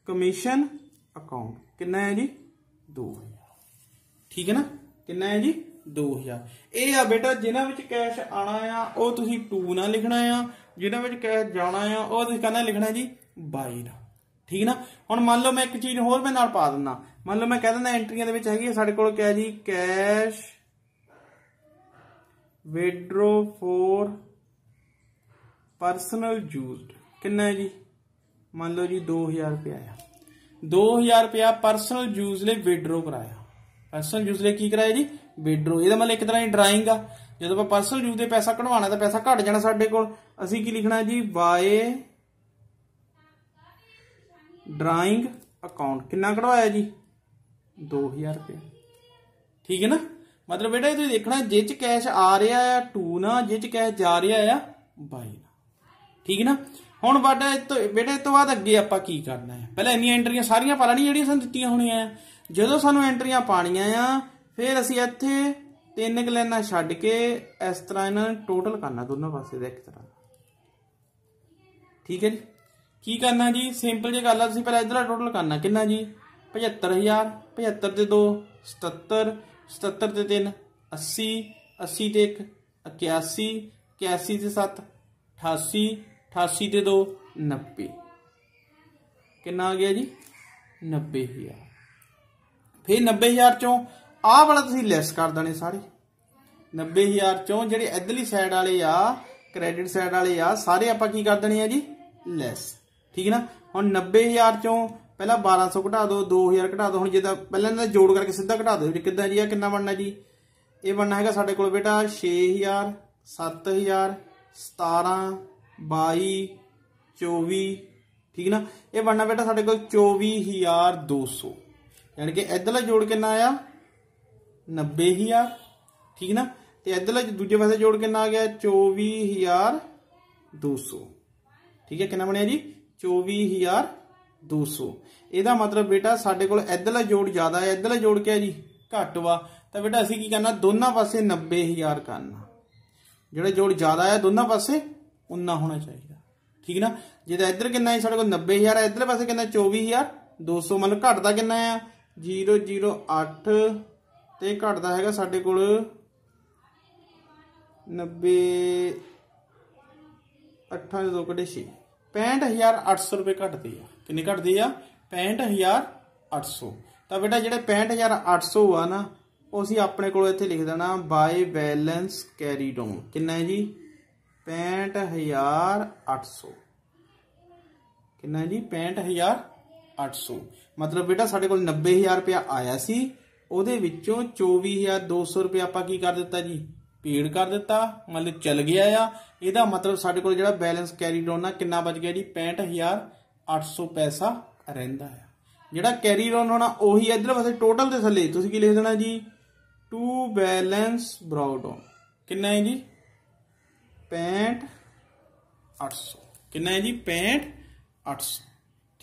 ਕਮਿਸ਼ਨ ਅਕਾਊਂਟ ਕਿੰਨਾ ਹੈ ਜੀ 2000 ਠੀਕ ਹੈ ਨਾ ਕਿੰਨਾ ਹੈ ਜੀ 2000 ਇਹ ਆ ਬੇਟਾ ਜਿਨ੍ਹਾਂ ਵਿੱਚ ਕੈਸ਼ ਆਣਾ ਆ ਉਹ ਤੁਸੀਂ 2 ਨਾਲ ਲਿਖਣਾ ਆ ਜਿਨ੍ਹਾਂ ਵਿੱਚ ਕੈਸ਼ ਜਾਣਾ ਆ ਉਹ ਤੁਸੀਂ ਕਹਿੰਦਾ ਲਿਖਣਾ ਜੀ 22 ਨਾਲ ਠੀਕ ਨਾ ਹੁਣ ਮੰਨ ਲਓ ਮੈਂ ਇੱਕ ਚੀਜ਼ ਹੋਰ ਮੈਂ ਨਾਲ ਪਾ ਦਿੰਦਾ ਮੰਨ ਲਓ ਮੈਂ ਕਹਿ ਦਿੰਦਾ ਐਂਟਰੀਆਂ ਦੇ ਵਿੱਚ ਹੈਗੀ ਸਾਡੇ ਕੋਲ ਕਿਹਾ ਜੀ cash withdraw for personal used ਕਿੰਨਾ ਹੈ ਜੀ ਮੰਨ ਲਓ ਜੀ 2000 ਰੁਪਏ ਆਇਆ 2000 ਰੁਪਏ ਪਰਸਨਲ ਯੂਜ਼ ਲਈ ਵਿਡਰੋ ਕਰਾਇਆ ਪਰਸਨਲ ਯੂਜ਼ ਲਈ ਕੀ ਕਰਾਇਆ ਜੀ ਵਿਡਰੋ ਇਹਦਾ ਮਤਲਬ ਇੱਕ ਤਰ੍ਹਾਂ ਦੀ ਡਰਾਇੰਗ ਆ ਜਦੋਂ ਆਪਾਂ ਪਰਸਨਲ ਯੂ ਦੇ ਪੈਸਾ ਕਢਵਾਣਾ ਤਾਂ ਪੈਸਾ ਘਟ ਜਾਣਾ ਸਾਡੇ ਕੋਲ ਅਸੀਂ ਕੀ ਲਿਖਣਾ ਜੀ ਬਾਏ ਡਰਾਇੰਗ ਅਕਾਊਂਟ ਕਿੰਨਾ ਕਢਵਾਇਆ ਜੀ 2000 ਰੁਪਏ ਠੀਕ ਹੈ ਨਾ ਮਤਲਬ ਬੇਟਾ ਇਹ ਤੁਸੀਂ ਦੇਖਣਾ ਜੇ ਚ ਕੈਸ਼ ਆ ਰਿਹਾ ਆ 2 ਨਾ ਜੇ ਚ ਕੈਸ਼ ਜਾ ਰਿਹਾ ਆ 22 ਨਾ ਠੀਕ ਹੈ ਨਾ ਹੁਣ ਬਾਟਾ ਬੇਟਾ ਬੇਟੇ ਤੋਂ ਬਾਅਦ ਅੱਗੇ ਆਪਾਂ ਕੀ ਕਰਨਾ ਹੈ ਪਹਿਲਾਂ ਇੰਨੀਆਂ ਐਂਟਰੀਆਂ ਸਾਰੀਆਂ ਪਾ ਲੈਣੀਆਂ ਜਿਹੜੀਆਂ ਸਾਨੂੰ ਦਿੱਤੀਆਂ ਹੋਣੀਆਂ ਆ ਜਦੋਂ ਸਾਨੂੰ ਐਂਟਰੀਆਂ ਪਾਣੀਆਂ ਆ ਫਿਰ ਅਸੀਂ ਇੱਥੇ ਤਿੰਨ ਕੁ ਛੱਡ ਕੇ ਇਸ ਤਰ੍ਹਾਂ ਇਹਨਾਂ ਨੂੰ ਟੋਟਲ ਕਰਨਾ ਦੋਨੋਂ ਪਾਸੇ ਦਾ ਇੱਕ ਤਰ੍ਹਾਂ ਠੀਕ ਹੈ ਜੀ ਕੀ ਕਰਨਾ ਜੀ ਸਿੰਪਲ ਜਿਹੀ ਗੱਲ ਆ ਤੁਸੀਂ ਪਹਿਲਾਂ ਇਧਰਲਾ ਟੋਟਲ ਕਰਨਾ ਕਿੰਨਾ ਜੀ 75000 75 ਦੇ 2 77 77 ਤੇ 3 80 80 ਤੇ 1 81 81 ਤੇ 7 88 88 ਤੇ 2 90 ਕਿੰਨਾ ਆ ਗਿਆ ਜੀ 90000 ਫਿਰ 90000 ਚੋਂ ਆਹ ਵਾਲਾ ਤੁਸੀਂ ਲੈਸ ਕਰ ਦੇਣੇ ਸਾਰੇ 90000 ਚੋਂ ਜਿਹੜੇ ਇਧਰਲੀ ਸਾਈਡ ਵਾਲੇ ਆ ਕ੍ਰੈਡਿਟ ਸਾਈਡ ਵਾਲੇ ਆ ਸਾਰੇ ਆਪਾਂ ਕੀ ਕਰ ਦੇਣੇ ਆ ਜੀ ਲੈਸ ਠੀਕ ਹੈ ਨਾ ਹੁਣ 90000 ਚੋਂ ਪਹਿਲਾਂ 1200 ਘਟਾ ਦਿਓ 2000 ਘਟਾ ਦਿਓ ਹੁਣ ਜਿਹਦਾ ਪਹਿਲਾਂ ਇਹਨਾਂ ਦਾ ਜੋੜ ਕਰਕੇ ਸਿੱਧਾ ਘਟਾ ਦਿਓ ਕਿੱਦਾਂ ਜੀ ਆ ਕਿੰਨਾ ਬਣਨਾ ਜੀ ਇਹ ਬਣਨਾ ਹੈਗਾ ਸਾਡੇ ਕੋਲ ਬੇਟਾ 6000 7000 17 22 24 ਠੀਕ ਨਾ ਇਹ ਬਣਨਾ ਬੇਟਾ ਸਾਡੇ ਕੋਲ 24200 ਯਾਨੀ ਕਿ ਇਧਰਲਾ ਜੋੜ ਕਿੰਨਾ ਆਇਆ 90000 ਠੀਕ ਨਾ ਤੇ ਇਧਰਲਾ ਦੂਜੇ ਪਾਸੇ ਜੋੜ ਕੇ ਨਾ ਗਿਆ 24200 ਠੀਕ ਹੈ ਕਿੰਨਾ ਬਣਿਆ ਜੀ 24200 ਇਹਦਾ ਮਤਲਬ ਬੇਟਾ ਸਾਡੇ ਕੋਲ ਇਧਰਲਾ ਜੋੜ ਜ਼ਿਆਦਾ ਹੈ ਇਧਰਲਾ ਜੋੜ ਆ ਜੀ ਘੱਟ ਵਾ ਤਾਂ ਬੇਟਾ ਅਸੀਂ ਕੀ ਕਰਨਾ ਦੋਨਾਂ ਪਾਸੇ 90000 ਕਰਨਾ ਜਿਹੜਾ ਜੋੜ ਜ਼ਿਆਦਾ ਹੈ ਦੋਨਾਂ ਪਾਸੇ ਉਨਾ ਹੋਣਾ ਚਾਹੀਦਾ ਠੀਕ ਨਾ ਜੇ ਤਾਂ ਇੱਧਰ ਕਿੰਨਾ ਹੈ ਸਾਡੇ ਕੋਲ 90000 ਹੈ ਇੱਧਰਲੇ ਪਾਸੇ ਕਿੰਨਾ 24200 ਮਤਲਬ ਘਟਦਾ ਕਿੰਨਾ ਆ 008 ਤੇ ਘਟਦਾ ਹੈਗਾ ਸਾਡੇ ਕੋਲ 90 8 65800 ਰੁਪਏ ਘਟਦੀ ਆ ਕਿੰਨੀ ਘਟਦੀ ਆ 65800 ਤਾਂ ਬੇਟਾ ਜਿਹੜੇ 65800 ਆ ਨਾ ਉਹ ਅਸੀਂ ਆਪਣੇ ਕੋਲ ਇੱਥੇ ਲਿਖ ਦੇਣਾ ਬਾਈ ਬੈਲੈਂਸ ਕੈਰੀ ਡਾਊਨ ਕਿੰਨਾ ਹੈ ਜੀ 65800 ਕਿੰਨਾ ਹੈ ਜੀ 65800 ਮਤਲਬ ਬੇਟਾ ਸਾਡੇ ਕੋਲ 90000 ਰੁਪਏ ਆਇਆ ਸੀ ਉਹਦੇ ਵਿੱਚੋਂ 24200 ਰੁਪਏ ਆਪਾਂ ਕੀ ਕਰ ਦਿੱਤਾ ਜੀ ਪੇਡ ਕਰ ਦਿੱਤਾ ਮਤਲਬ ਚਲ ਗਿਆ ਆ ਇਹਦਾ ਮਤਲਬ ਸਾਡੇ ਕੋਲ ਜਿਹੜਾ ਬੈਲੈਂਸ ਕੈਰੀ ਡਾਉਨ ਆ ਕਿੰਨਾ ਬਚ ਗਿਆ ਜੀ 65800 ਪੈਸਾ ਰਹਿੰਦਾ ਆ ਜਿਹੜਾ ਕੈਰੀ ਡਾਉਨ ਹੋਣਾ ਉਹੀ ਇਧਰ ਵਸੇ ਟੋਟਲ ਦੇ ਥੱਲੇ ਤੁਸੀਂ ਕੀ ਲਿਖ ਦੇਣਾ ਜੀ ਟੂ ਬੈਲੈਂਸ ਬ੍ਰਾਊਟ ਡਾਉਨ ਕਿੰਨਾ ਹੈ ਜੀ 65800 ਕਿੰਨਾ ਹੈ ਜੀ 65800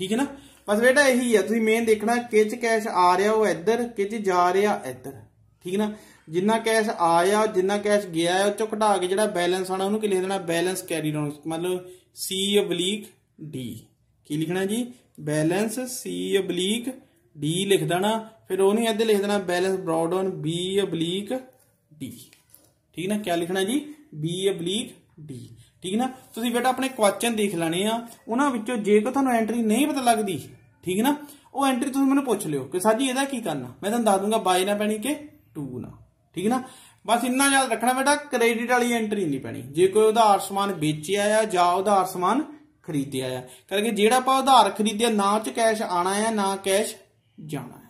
ਠੀਕ ਹੈ ਨਾ ਬਸ ਬੇਟਾ ਇਹੀ ਆ ਤੁਸੀਂ ਮੇਨ ਦੇਖਣਾ ਕਿਚ ਕੈਸ਼ ਆ ਰਿਹਾ ਉਹ ਇੱਧਰ ਕਿਚ ਜਾ ਰਿਹਾ ਇੱਧਰ ਠੀਕ ਨਾ ਜਿੰਨਾ ਕੈਸ਼ ਆਇਆ ਜਿੰਨਾ ਕੈਸ਼ ਗਿਆ ਉਹ ਚੋਂ ਘਟਾ ਕੇ ਜਿਹੜਾ ਬੈਲੈਂਸ ਆਣਾ ਉਹਨੂੰ ਕੀ ਲਿਖ ਦੇਣਾ ਬੈਲੈਂਸ ਕੈਰੀ ਡਾਊਨ ਮਤਲਬ ਸੀ ਅਬਲੀਕ ਡੀ ਕੀ ਲਿਖਣਾ ਜੀ ਬੈਲੈਂਸ ਸੀ ਅਬਲੀਕ ਡੀ ਲਿਖ ਦੇਣਾ ਫਿਰ ਨਹੀਂ ਇੱਧਰ ਲਿਖ ਦੇਣਾ balance brought down B oblique D ਠੀਕ ਨਾ ਕੀ ਲਿਖਣਾ ਜੀ ਬੀ ਅਬਲੀਕ ਡੀ ਠੀਕ ਨਾ ਤੁਸੀਂ ਬੇਟਾ ਆਪਣੇ ਕੁਐਸਚਨ ਦੇਖ ਲੈਣੇ ਆ ਉਹਨਾਂ ਵਿੱਚੋਂ ਜੇ ਕੋ ਤੁਹਾਨੂੰ ਐਂਟਰੀ ਨਹੀਂ ਪਤਾ ਲੱਗਦੀ ਠੀਕ ਨਾ ਉਹ ਐਂਟਰੀ ਤੁਸੀਂ ਮੈਨੂੰ ਪੁੱਛ ਲਿਓ ਕਿ ਸਾਜੀ ਇਹਦਾ ਕੀ ਕਰਨਾ ਮੈਂ ਤੁਹਾਨੂੰ ਦੱਸ ਦੂੰਗਾ ਬਾਈ ਨਾ ਪੈਣੀ ਕਿ 2 ਨਾ ਠੀਕ ਨਾ ਬਸ ਇੰਨਾ ਯਾਦ ਰੱਖਣਾ ਬੇਟਾ ਕ੍ਰੈਡਿਟ ਵਾਲੀ ਐਂਟਰੀ ਨਹੀਂ ਪੈਣੀ ਜੇ ਕੋਈ ਉਧਾਰ ਸਮਾਨ ਵੇਚਿਆ ਆ ਜਾਂ ਉਧਾਰ ਸਮਾਨ ਖਰੀਦਿਆ ਆ ਕਰਕੇ ਜਿਹੜਾ ਆਪਾਂ ਉਧਾਰ ਖਰੀਦਿਆ ਨਾ ਚ ਕੈਸ਼ ਆਣਾ ਆ ਨਾ ਕੈਸ਼ ਜਾਣਾ ਹੈ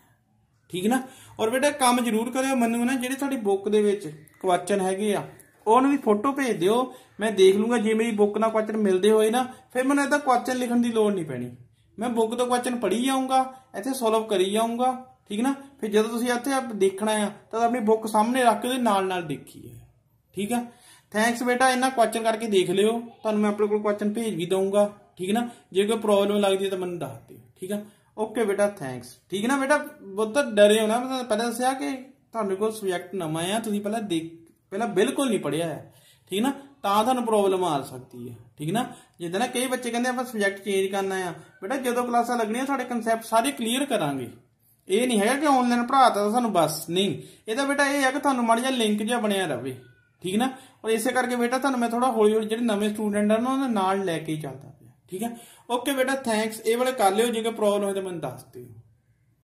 ਠੀਕ ਨਾ ਔਰ ਬੇਟਾ ਕੰਮ ਜ਼ਰੂਰ ਕਰਿਓ ਮੈਨੂੰ ਨਾ ਜਿਹੜੇ ਤੁਹਾਡੀ ਬੁੱਕ ਦੇ ਵਿੱਚ ਕੁਐਸਚਨ ਹੈਗੇ ਆ ਉਹਨਾਂ ਦੀ ਫੋਟੋ ਭੇਜ ਦਿਓ ਮੈਂ ਦੇਖ ਲੂੰਗਾ ਜੇ ਮੇਰੀ ਬੁੱਕ ਨਾਲ ਕੁਐਸਚਨ ਮਿਲਦੇ ਹੋਏ ਨਾ ਫਿਰ ਮੈਨੂੰ ਇਹਦਾ ਕੁਐਸਚਨ ਲਿਖਣ ਦੀ ਲੋੜ ਨਹੀਂ ਪੈਣੀ ਮੈਂ ਬੁੱਕ ਤੋਂ ਕੁਐਸਚਨ ਪੜ੍ਹੀ ਜਾਊਂਗਾ ਇੱਥੇ ਸੋਲਵ ਕਰੀ ਜਾਊਂਗਾ ਠੀਕ ਨਾ ਫਿਰ ਜਦੋਂ ਤੁਸੀਂ ਇੱਥੇ ਦੇਖਣਾ ਆ ਤਾਂ ਆਪਣੀ ਬੁੱਕ ਸਾਹਮਣੇ ਰੱਖ ਕੇ ਉਹਦੇ ਨਾਲ ਨਾਲ ਦੇਖੀਏ ਠੀਕ ਆ ਥੈਂਕਸ ਬੇਟਾ ਇਹਨਾਂ ਕੁਐਸਚਨ ਕਰਕੇ ਦੇਖ ਲਿਓ ਤੁਹਾਨੂੰ ਮੈਂ ਆਪਣੇ ਕੋਲ ਕੁਐਸਚਨ ਭੇਜ ਵੀ ਦਊਂਗਾ ਠੀਕ ਨਾ ਜੇ ਕੋਈ ਪ੍ਰੋਬਲਮ ਲੱਗਦੀ ਤਾਂ ਮੈਨੂੰ ਦੱਸ ਦਿਓ ਠੀਕ ਆ ਓਕੇ ਬੇਟਾ ਥੈਂਕਸ ਠੀਕ ਨਾ ਬੇਟਾ ਬਹੁਤ ਡਰੇ ਨਾ ਮੈਂ ਤੁਹਾਨੂੰ ਪਹਿਲਾਂ ਦੱਸਿਆ ਕਿ ਤੁਹਾਨੂੰ ਕੋਲ ਸਬਜੈਕਟ ਨਵਾਂ ਆ ਤੁਸੀਂ ਪਹਿਲਾਂ ਦੇਖ ਪਹਿਲਾਂ ਬਿਲਕੁਲ ਨਹੀਂ ਪੜਿਆ ਹੈ ਠੀਕ ਨਾ ਤਾਂ ਤੁਹਾਨੂੰ ਪ੍ਰੋਬਲਮ ਆ ਸਕਦੀ ਹੈ ਠੀਕ ਨਾ ਜਿੱਦਾਂ ਨਾ ਕਈ ਬੱਚੇ ਕਹਿੰਦੇ ਆਪਾਂ ਸਬਜੈਕਟ ਚੇਂਜ ਕਰਨਾ ਆ ਬੇਟਾ ਜਦੋਂ ਕਲਾਸਾਂ ਲੱਗਣੀਆਂ ਸਾਡੇ ਕਨਸੈਪਟ ਸਾਰੇ ਕਲੀਅਰ ਕਰਾਂਗੇ ਇਹ ਨਹੀਂ ਹੈਗਾ ਕਿ ਆਨਲਾਈਨ ਪੜਾਤਾ ਸਾਨੂੰ ਬਸ ਨਹੀਂ ਇਹਦਾ ਬੇਟਾ ਇਹ ਹੈ ਕਿ ਤੁਹਾਨੂੰ ਮੜ ਜਾ ਲਿੰਕ ਜਿਹਾ ਬਣਿਆ ਰਵੇ ਠੀਕ ਨਾ ਔਰ ਇਸੇ ਕਰਕੇ ਬੇਟਾ ਤੁਹਾਨੂੰ ਮੈਂ ਥੋੜਾ ਹੌਲੀ ਹੌਲੀ ਜਿਹੜੇ ਨਵੇਂ ਸਟੂਡੈਂਟ ਹਨ ਉਹਨਾਂ ਨਾਲ ਲੈ ਕੇ ਚੱਲਦਾ ਪਿਆ ਠੀਕ ਹੈ ਓਕੇ ਬੇਟਾ ਥੈਂਕਸ ਇਹ ਵਾਲੇ ਕਰ ਲਿਓ ਜੇ ਕੋਈ ਪ੍ਰੋਬਲਮ ਹੋਏ ਤਾਂ ਮੈਨੂੰ ਦੱਸ ਦਿਓ